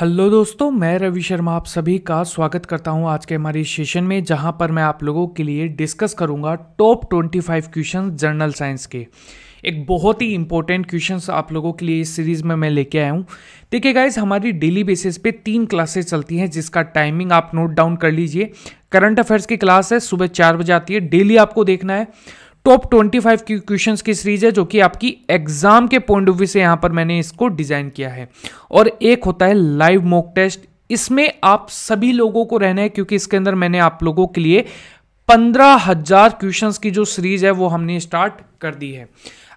hello दोस्तों मैं रवि शर्मा आप सभी का स्वागत करता हूं आज के हमारे सेशन में जहां पर मैं आप लोगों के लिए डिस्कस करूंगा टॉप 25 क्वेश्चन जर्नल साइंस के एक बहुत ही इंपॉर्टेंट क्वेश्चंस आप लोगों के लिए इस सीरीज़ में मैं लेके आया हूँ देखिए गाइज हमारी डेली बेसिस पे तीन क्लासेस चलती हैं जिसका टाइमिंग आप नोट डाउन कर लीजिए करंट अफेयर्स की क्लास है सुबह चार बजे आती है डेली आपको देखना है टॉप 25 की क्वेश्चन की सीरीज है जो कि आपकी एग्जाम के पॉइंट ऑफ व्यू से यहां पर मैंने इसको डिजाइन किया है और एक होता है लाइव मॉक टेस्ट इसमें आप सभी लोगों को रहना है क्योंकि इसके अंदर मैंने आप लोगों के लिए पंद्रह हजार क्वेश्चन की जो सीरीज है वो हमने स्टार्ट कर दी है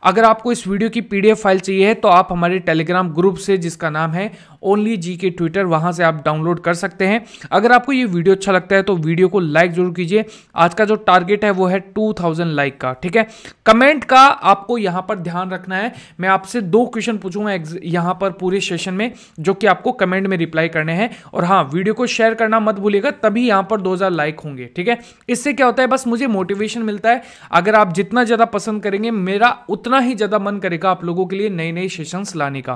अगर आपको इस वीडियो की पीडीएफ फाइल चाहिए है तो आप हमारे टेलीग्राम ग्रुप से जिसका नाम है ओनली जी के ट्विटर वहाँ से आप डाउनलोड कर सकते हैं अगर आपको ये वीडियो अच्छा लगता है तो वीडियो को लाइक जरूर कीजिए आज का जो टारगेट है वो है टू थाउजेंड लाइक का ठीक है कमेंट का आपको यहाँ पर ध्यान रखना है मैं आपसे दो क्वेश्चन पूछूंगा यहाँ पर पूरे सेशन में जो कि आपको कमेंट में रिप्लाई करने हैं और हाँ वीडियो को शेयर करना मत भूलिएगा तभी यहाँ पर दो लाइक होंगे ठीक है इससे क्या होता है बस मुझे मोटिवेशन मिलता है अगर आप जितना ज़्यादा पसंद करेंगे मेरा उतना उतना ही ज़्यादा मन करेगा आप लोगों के लिए नए नए सेशंस लाने का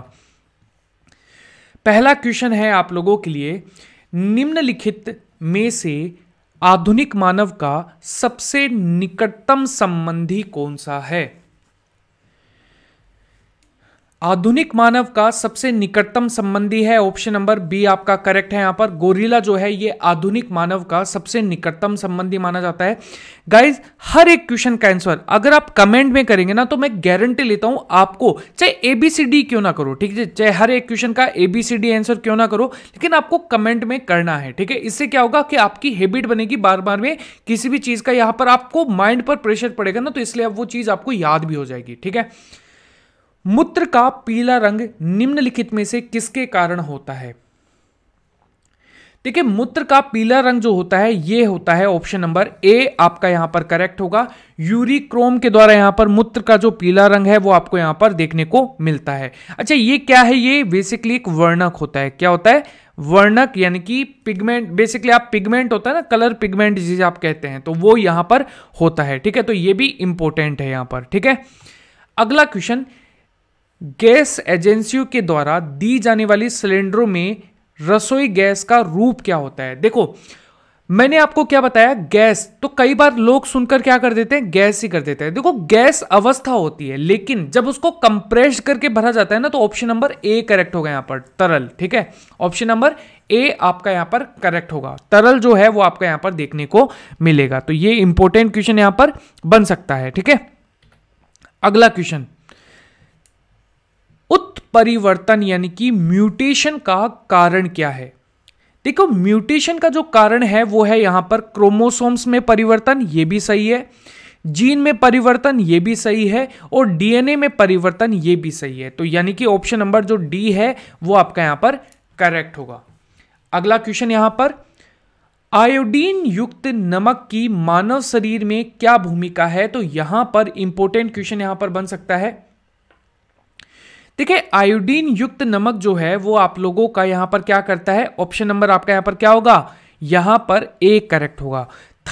पहला क्वेश्चन है आप लोगों के लिए निम्नलिखित में से आधुनिक मानव का सबसे निकटतम संबंधी कौन सा है आधुनिक मानव का सबसे निकटतम संबंधी है ऑप्शन नंबर बी आपका करेक्ट है यहां पर गोरिला जो है ये आधुनिक मानव का सबसे निकटतम संबंधी माना जाता है गाइज हर एक क्वेश्चन का आंसर अगर आप कमेंट में करेंगे ना तो मैं गारंटी लेता हूं आपको चाहे एबीसीडी क्यों ना करो ठीक है चाहे हर एक क्वेश्चन का एबीसीडी आंसर क्यों ना करो लेकिन आपको कमेंट में करना है ठीक है इससे क्या होगा कि आपकी हैबिट बनेगी बार बार में किसी भी चीज का यहां पर आपको माइंड पर प्रेशर पड़ेगा ना तो इसलिए अब वो चीज आपको याद भी हो जाएगी ठीक है मूत्र का पीला रंग निम्नलिखित में से किसके कारण होता है देखिए मूत्र का पीला रंग जो होता है ये होता है ऑप्शन नंबर ए आपका यहां पर करेक्ट होगा यूरिक्रोम के द्वारा यहां पर मूत्र का जो पीला रंग है वो आपको यहां पर देखने को मिलता है अच्छा ये क्या है ये बेसिकली एक वर्णक होता है क्या होता है वर्णक यानी कि पिगमेंट बेसिकली आप पिगमेंट होता है ना कलर पिगमेंट जिसे आप कहते हैं तो वो यहां पर होता है ठीक है तो ये भी इंपॉर्टेंट है यहां पर ठीक है अगला क्वेश्चन गैस एजेंसियों के द्वारा दी जाने वाली सिलेंडरों में रसोई गैस का रूप क्या होता है देखो मैंने आपको क्या बताया गैस तो कई बार लोग सुनकर क्या कर देते हैं गैस ही कर देते हैं देखो गैस अवस्था होती है लेकिन जब उसको कंप्रेस करके भरा जाता है ना तो ऑप्शन नंबर ए करेक्ट होगा यहां पर तरल ठीक है ऑप्शन नंबर ए आपका यहां पर करेक्ट होगा तरल जो है वो आपका यहां पर देखने को मिलेगा तो ये इंपॉर्टेंट क्वेश्चन यहां पर बन सकता है ठीक है अगला क्वेश्चन उत्परिवर्तन यानी कि म्यूटेशन का कारण क्या है देखो म्यूटेशन का जो कारण है वो है यहां पर क्रोमोसोम्स में परिवर्तन ये भी सही है जीन में परिवर्तन ये भी सही है और डीएनए में परिवर्तन ये भी सही है तो यानी कि ऑप्शन नंबर जो डी है वो आपका यहां पर करेक्ट होगा अगला क्वेश्चन यहां पर आयोडीन युक्त नमक की मानव शरीर में क्या भूमिका है तो यहां पर इंपॉर्टेंट क्वेश्चन यहां पर बन सकता है देखिए आयोडीन युक्त नमक जो है वो आप लोगों का यहां पर क्या करता है ऑप्शन नंबर आपका यहां पर क्या होगा यहां पर ए करेक्ट होगा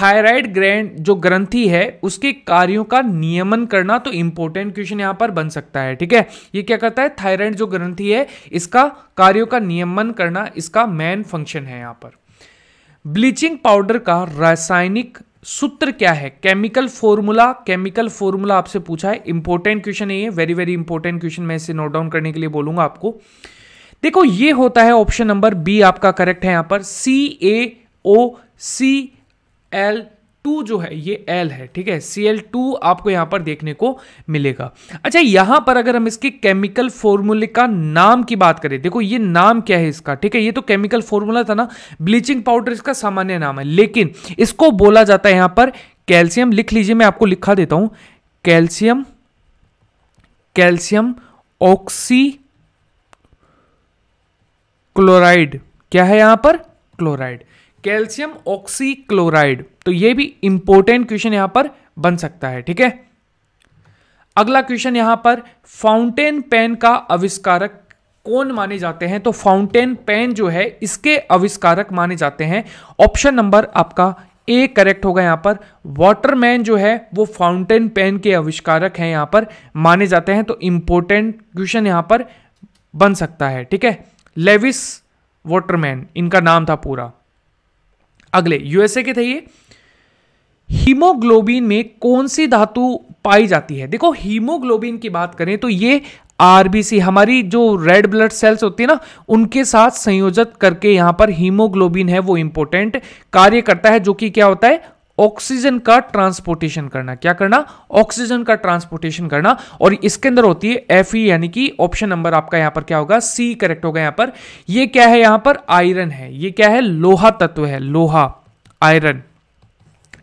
थायराइड ग्रैंड जो ग्रंथि है उसके कार्यों का नियमन करना तो इंपॉर्टेंट क्वेश्चन यहां पर बन सकता है ठीक है ये क्या करता है थायराइड जो ग्रंथि है इसका कार्यों का नियमन करना इसका मेन फंक्शन है यहां पर ब्लीचिंग पाउडर का रासायनिक सूत्र क्या है केमिकल फॉर्मूला केमिकल फॉर्मूला आपसे पूछा है इंपॉर्टेंट क्वेश्चन है ये वेरी वेरी इंपॉर्टेंट क्वेश्चन मैं इसे नोट डाउन करने के लिए बोलूंगा आपको देखो ये होता है ऑप्शन नंबर बी आपका करेक्ट है यहां पर सी ए ओ सी एल टू जो है ये एल है ठीक है सी एल टू आपको यहां पर देखने को मिलेगा अच्छा यहां पर अगर हम इसके केमिकल फॉर्मूले का नाम की बात करें देखो ये नाम क्या है इसका ठीक है ये तो केमिकल फॉर्मूला था ना ब्लीचिंग पाउडर इसका सामान्य नाम है लेकिन इसको बोला जाता है यहां पर कैल्शियम लिख लीजिए मैं आपको लिखा देता हूं कैल्शियम कैल्शियम ऑक्सी क्लोराइड क्या है यहां पर क्लोराइड कैल्शियम ऑक्सीक्लोराइड तो ये भी इंपॉर्टेंट क्वेश्चन यहां पर बन सकता है ठीक है अगला क्वेश्चन यहां पर फाउंटेन पेन का आविष्कारक कौन माने जाते हैं तो फाउंटेन पेन जो है इसके आविष्कारक माने जाते हैं ऑप्शन नंबर आपका ए करेक्ट होगा यहां पर वाटरमैन जो है वो फाउंटेन पेन के आविष्कारक हैं यहां पर माने जाते हैं तो इंपोर्टेंट क्वेश्चन यहां पर बन सकता है ठीक है लेविस वाटरमैन इनका नाम था पूरा अगले यूएसए के थे ये हीमोग्लोबिन में कौन सी धातु पाई जाती है देखो हीमोग्लोबिन की बात करें तो ये आरबीसी हमारी जो रेड ब्लड सेल्स होती है ना उनके साथ संयोजित करके यहां पर हीमोग्लोबिन है वो इंपॉर्टेंट कार्य करता है जो कि क्या होता है ऑक्सीजन का ट्रांसपोर्टेशन करना क्या करना ऑक्सीजन का ट्रांसपोर्टेशन करना और इसके अंदर होती है एफ ई यानी कि ऑप्शन नंबर आपका यहां पर क्या होगा सी करेक्ट होगा यहां पर ये क्या है यहां पर आयरन है ये क्या है लोहा तत्व है लोहा आयरन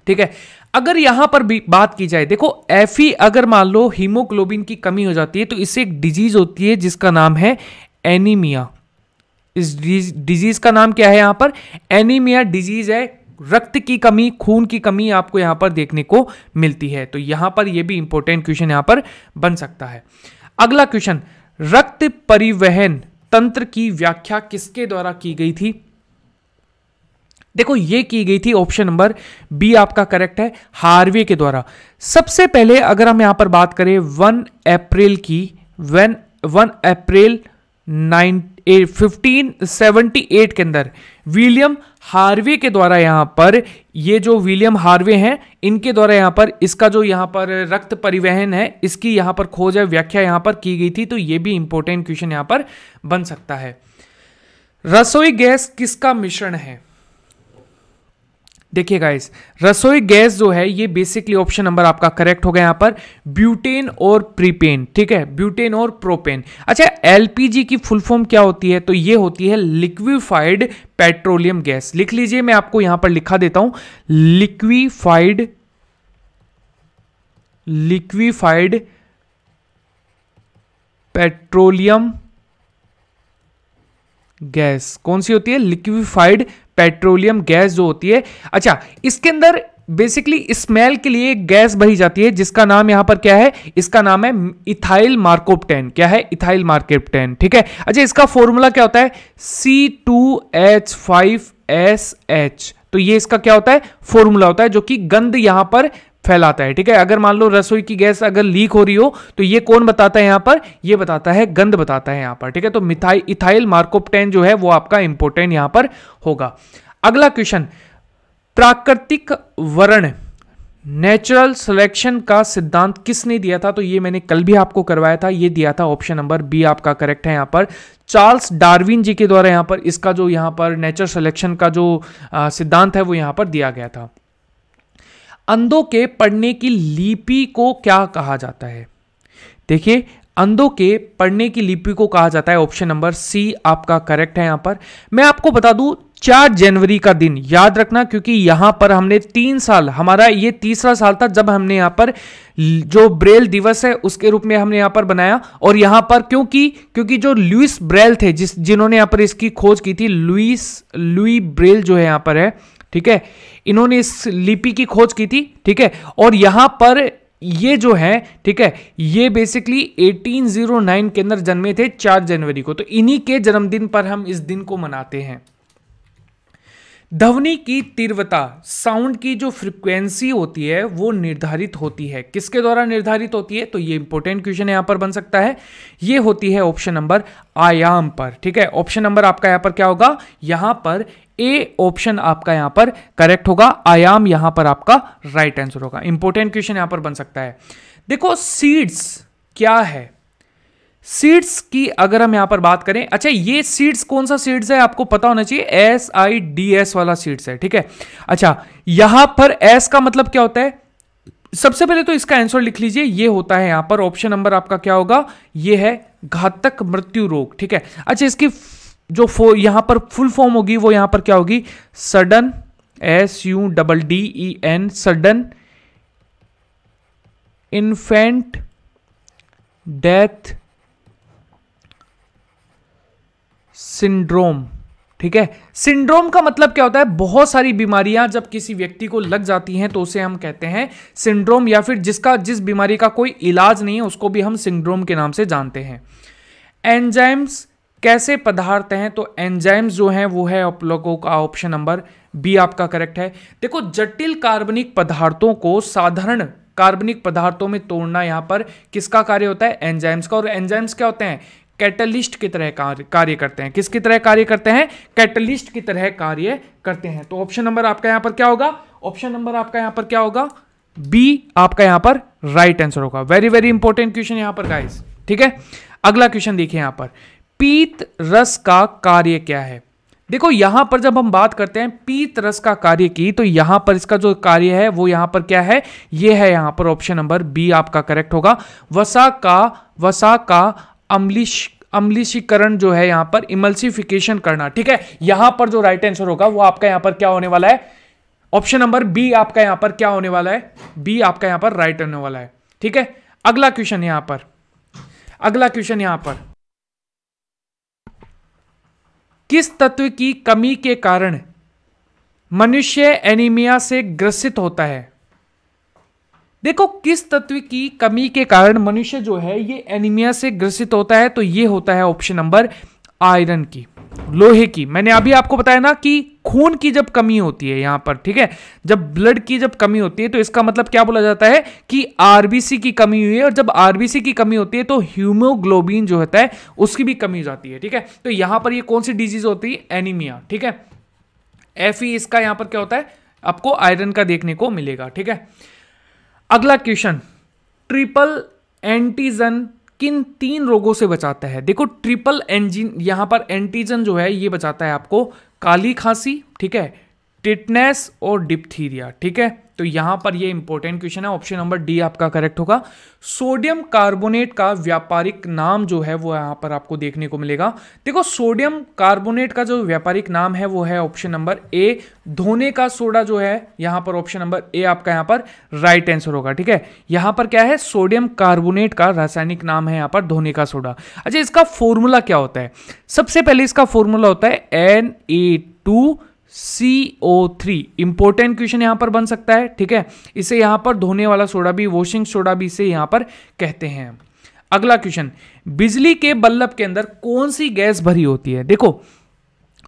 ठीक है अगर यहां पर भी बात की जाए देखो एफ अगर मान लो हीमोग्लोबिन की कमी हो जाती है तो इससे एक डिजीज होती है जिसका नाम है एनीमिया इस डिजीज का नाम क्या है यहां पर एनीमिया डिजीज है रक्त की कमी खून की कमी आपको यहां पर देखने को मिलती है तो यहां पर यह भी इंपॉर्टेंट क्वेश्चन यहां पर बन सकता है अगला क्वेश्चन रक्त परिवहन तंत्र की व्याख्या किसके द्वारा की गई थी देखो ये की गई थी ऑप्शन नंबर बी आपका करेक्ट है हार्वे के द्वारा सबसे पहले अगर हम यहां पर बात करें वन अप्रैल की वन वन अप्रैल नाइन 1578 के अंदर विलियम हार्वे के द्वारा यहां पर ये जो विलियम हार्वे हैं इनके द्वारा यहां पर इसका जो यहां पर रक्त परिवहन है इसकी यहां पर खोज है व्याख्या यहां पर की गई थी तो ये भी इंपॉर्टेंट क्वेश्चन यहां पर बन सकता है रसोई गैस किसका मिश्रण है देखिए गाइस रसोई गैस जो है ये बेसिकली ऑप्शन नंबर आपका करेक्ट हो गया यहाँ पर ब्यूटेन और प्रीपेन ठीक है ब्यूटेन और प्रोपेन अच्छा एलपीजी की फुल फॉर्म क्या होती है तो ये होती है लिक्विफाइड पेट्रोलियम गैस लिख लीजिए मैं आपको यहां पर लिखा देता हूं लिक्विफाइड लिक्विफाइड पेट्रोलियम गैस कौन सी होती है लिक्विफाइड पेट्रोलियम गैस जो होती है अच्छा इसके अंदर बेसिकली स्मेल के लिए गैस बही जाती है जिसका नाम यहां पर क्या है इसका नाम है इथाइल मार्कोपटेन क्या है इथाइल मार्केपटेन ठीक है अच्छा इसका फॉर्मूला क्या होता है C two H five S H तो ये इसका क्या होता है फॉर्मूला होता है जो कि गंध यहां पर फैलाता है ठीक है अगर मान लो रसोई की गैस अगर लीक हो रही हो तो ये कौन बताता है यहाँ पर ये बताता है गंध बताता है यहाँ पर ठीक है तो मिथाई इथाइल मार्कोपटेन जो है वो आपका इंपोर्टेंट यहाँ पर होगा अगला क्वेश्चन प्राकृतिक वर्ण नेचुरल सिलेक्शन का सिद्धांत किसने दिया था तो ये मैंने कल भी आपको करवाया था ये दिया था ऑप्शन नंबर बी आपका करेक्ट है यहाँ पर चार्ल्स डार्विन जी के द्वारा यहाँ पर इसका जो यहाँ पर नेचुरल सिलेक्शन का जो सिद्धांत है वो यहाँ पर दिया गया था अंधों के पढ़ने की लिपि को क्या कहा जाता है देखिए अंधों के पढ़ने की लिपि को कहा जाता है ऑप्शन नंबर सी आपका करेक्ट है यहां पर मैं आपको बता दूं चार जनवरी का दिन याद रखना क्योंकि यहां पर हमने तीन साल हमारा ये तीसरा साल था जब हमने यहां पर जो ब्रेल दिवस है उसके रूप में हमने यहां पर बनाया और यहां पर क्योंकि क्योंकि जो लुइस ब्रेल थे जिस जिन्होंने यहां पर इसकी खोज की थी लुइस लुई ब्रेल जो है यहां पर है ठीक है इन्होंने इस लिपि की खोज की थी ठीक है और यहां पर ये जो है ठीक है ये बेसिकली 1809 के अंदर जन्मे थे 4 जनवरी को तो इन्हीं के जन्मदिन पर हम इस दिन को मनाते हैं ध्वनि की तीव्रता साउंड की जो फ्रिक्वेंसी होती है वो निर्धारित होती है किसके द्वारा निर्धारित होती है तो ये इंपॉर्टेंट क्वेश्चन यहां पर बन सकता है ये होती है ऑप्शन नंबर आयाम पर ठीक है ऑप्शन नंबर आपका यहां पर क्या होगा यहां पर ए ऑप्शन आपका यहां पर करेक्ट होगा आयाम यहां पर आपका राइट right आंसर होगा इंपॉर्टेंट क्वेश्चन यहां पर बन सकता है देखो सीड्स क्या है सीड्स की अगर हम यहां पर बात करें अच्छा ये सीड्स कौन सा सीड्स है आपको पता होना चाहिए एस आई डी एस वाला सीड्स है ठीक है अच्छा यहां पर एस का मतलब क्या होता है सबसे पहले तो इसका आंसर लिख लीजिए ये होता है यहां पर ऑप्शन नंबर आपका क्या होगा ये है घातक मृत्यु रोग ठीक है अच्छा इसकी जो फो यहां पर फुल फॉर्म होगी वो यहां पर क्या होगी sudden S U double D E N sudden infant death syndrome ठीक है सिंड्रोम का मतलब क्या होता है बहुत सारी बीमारियां जब किसी व्यक्ति को लग जाती हैं तो उसे हम कहते हैं सिंड्रोम या फिर जिसका जिस बीमारी का कोई इलाज नहीं है उसको भी हम सिंड्रोम के नाम से जानते हैं एंजाइम्स कैसे पदार्थ हैं तो एंजाइम्स जो हैं वो है आप लोगों का ऑप्शन नंबर बी आपका करेक्ट है देखो जटिल कार्बनिक पदार्थों को साधारण कार्बनिक पदार्थों में तोड़ना यहाँ पर किसका कार्य होता है एंजाइम्स का और एंजाइम्स क्या होते हैं कैटलिस्ट की तरह कार्य करते हैं किसकी तरह कार्य करते हैं कैटलिस्ट की तरह कार्य करते हैं तो ऑप्शन नंबर आपका यहाँ पर क्या होगा ऑप्शन नंबर आपका यहाँ पर क्या होगा बी आपका यहाँ पर राइट आंसर होगा वेरी वेरी इंपॉर्टेंट क्वेश्चन यहाँ पर गाइस ठीक है अगला क्वेश्चन देखिए यहाँ पर पीत रस का कार्य क्या है देखो यहां पर जब हम बात करते हैं पीत रस का कार्य की तो यहां पर इसका जो कार्य है वो यहां पर क्या है ये है यहां पर ऑप्शन नंबर बी आपका करेक्ट होगा वसा का वसा का अम्लिश अम्लिशीकरण जो है यहां पर इमल्सिफिकेशन करना ठीक है यहां पर जो राइट आंसर होगा वो आपका यहां पर क्या होने वाला है ऑप्शन नंबर बी आपका यहां पर क्या होने वाला है बी आपका यहां पर राइट होने वाला है ठीक है अगला क्वेश्चन यहां पर अगला क्वेश्चन यहां पर किस तत्व की कमी के कारण मनुष्य एनीमिया से ग्रसित होता है देखो किस तत्व की कमी के कारण मनुष्य जो है ये एनीमिया से ग्रसित होता है तो ये होता है ऑप्शन नंबर आयरन की लोहे की मैंने अभी आपको बताया ना कि खून की जब कमी होती है यहां पर ठीक है जब ब्लड की जब कमी होती है तो इसका मतलब क्या बोला जाता है कि आरबीसी की कमी हुई है और जब आरबीसी की कमी होती है तो ह्यूमोग्लोबिन जो होता है उसकी भी कमी हो जाती है ठीक है तो यहां पर ये यह कौन सी डिजीज होती है एनीमिया ठीक है एफ इसका यहां पर क्या होता है आपको आयरन का देखने को मिलेगा ठीक है अगला क्वेश्चन ट्रिपल एंटीजन किन तीन रोगों से बचाता है देखो ट्रिपल एंजिन यहां पर एंटीजन जो है ये बचाता है आपको काली खांसी ठीक है टिटनेस और डिप्थीरिया ठीक है तो यहां पर ये इंपॉर्टेंट क्वेश्चन है ऑप्शन नंबर डी आपका करेक्ट होगा सोडियम कार्बोनेट का व्यापारिक नाम जो है वो यहां पर आपको देखने को मिलेगा देखो सोडियम कार्बोनेट का जो व्यापारिक नाम है वो है ऑप्शन नंबर ए धोने का सोडा जो है यहां पर ऑप्शन नंबर ए आपका यहां पर राइट आंसर होगा ठीक है यहां पर क्या है सोडियम कार्बोनेट का रासायनिक नाम है यहां पर धोने का सोडा अच्छा इसका फॉर्मूला क्या होता है सबसे पहले इसका फॉर्मूला होता है N A two C O three important question यहां पर बन सकता है ठीक है इसे यहां पर धोने वाला सोडा भी वॉशिंग सोडा भी इसे यहां पर कहते हैं अगला क्वेश्चन बिजली के बल्लब के अंदर कौन सी गैस भरी होती है देखो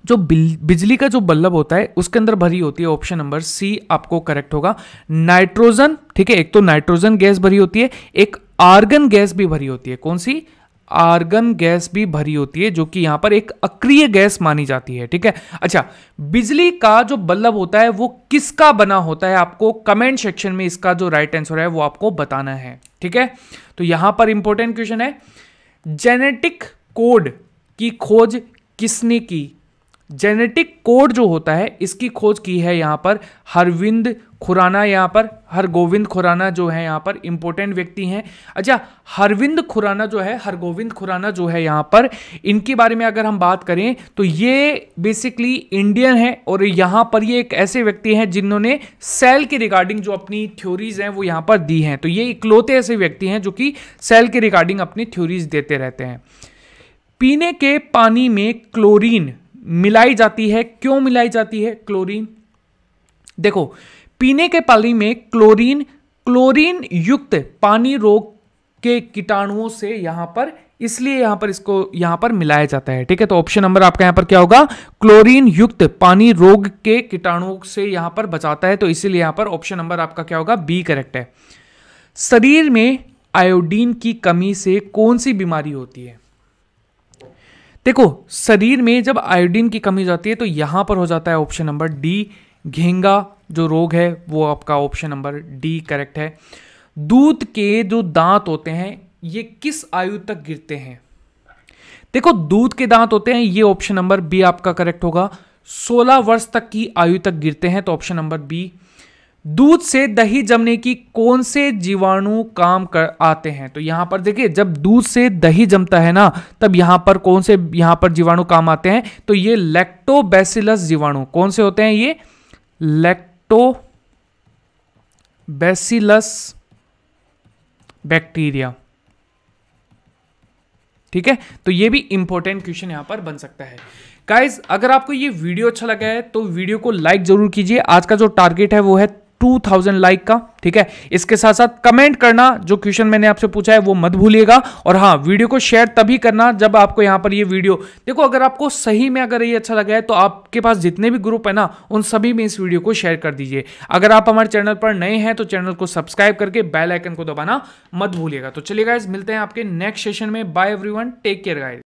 जो बिजली का जो बल्लब होता है उसके अंदर भरी होती है ऑप्शन नंबर सी आपको करेक्ट होगा नाइट्रोजन ठीक है एक तो नाइट्रोजन गैस भरी होती है एक आर्गन गैस भी भरी होती है कौन सी आर्गन गैस भी भरी होती है जो कि यहां पर एक अक्रिय गैस मानी जाती है ठीक है अच्छा बिजली का जो बल्लब होता है वो किसका बना होता है आपको कमेंट सेक्शन में इसका जो राइट आंसर है वो आपको बताना है ठीक है तो यहां पर इंपॉर्टेंट क्वेश्चन है जेनेटिक कोड की खोज किसने की जेनेटिक कोड जो होता है इसकी खोज की है यहाँ पर हरविंद खुराना यहाँ पर हरगोविंद खुराना जो है यहाँ पर इंपॉर्टेंट व्यक्ति हैं अच्छा हरविंद खुराना जो है हरगोविंद खुराना जो है यहाँ पर इनके बारे में अगर हम बात करें तो ये बेसिकली इंडियन है और यहाँ पर ये एक ऐसे व्यक्ति हैं जिन्होंने सेल के रिगार्डिंग जो अपनी थ्योरीज हैं वो यहाँ पर दी हैं तो ये इकलौते ऐसे व्यक्ति हैं जो कि सेल के रिगार्डिंग अपनी थ्योरीज देते रहते हैं पीने के पानी में क्लोरीन मिलाई जाती है क्यों मिलाई जाती है क्लोरीन देखो पीने के पानी में क्लोरीन क्लोरीन युक्त पानी रोग के कीटाणुओं से यहां पर इसलिए यहां पर इसको यहां पर मिलाया जाता है ठीक है तो ऑप्शन नंबर आपका यहां पर क्या होगा क्लोरीन युक्त पानी रोग के कीटाणुओं से यहां पर बचाता है तो इसीलिए यहां पर ऑप्शन नंबर आपका क्या होगा बी करेक्ट है शरीर में आयोडीन की कमी से कौन सी बीमारी होती है देखो शरीर में जब आयोडीन की कमी हो जाती है तो यहां पर हो जाता है ऑप्शन नंबर डी घेंगा जो रोग है वो आपका ऑप्शन नंबर डी करेक्ट है दूध के जो दांत होते हैं ये किस आयु तक गिरते हैं देखो दूध के दांत होते हैं ये ऑप्शन नंबर बी आपका करेक्ट होगा 16 वर्ष तक की आयु तक गिरते हैं तो ऑप्शन नंबर बी दूध से दही जमने की कौन से जीवाणु काम कर आते हैं तो यहां पर देखिए जब दूध से दही जमता है ना तब यहां पर कौन से यहां पर जीवाणु काम आते हैं तो ये लैक्टोबैसिलस जीवाणु कौन से होते हैं ये बैसिलस बैक्टीरिया ठीक है तो ये भी इंपॉर्टेंट क्वेश्चन यहां पर बन सकता है गाइज अगर आपको ये वीडियो अच्छा लगा है तो वीडियो को लाइक जरूर कीजिए आज का जो टारगेट है वो है 2000 लाइक का ठीक है इसके साथ साथ कमेंट करना जो क्वेश्चन मैंने आपसे पूछा है वो मत भूलिएगा और हाँ वीडियो को शेयर तभी करना जब आपको यहां पर ये वीडियो देखो अगर आपको सही में अगर ये अच्छा लगा है तो आपके पास जितने भी ग्रुप है ना उन सभी में इस वीडियो को शेयर कर दीजिए अगर आप हमारे चैनल पर नए हैं तो चैनल को सब्सक्राइब करके बेल आइकन को दबाना मत भूलिएगा तो चलिए गाइज मिलते हैं आपके नेक्स्ट सेशन में bye every take care guys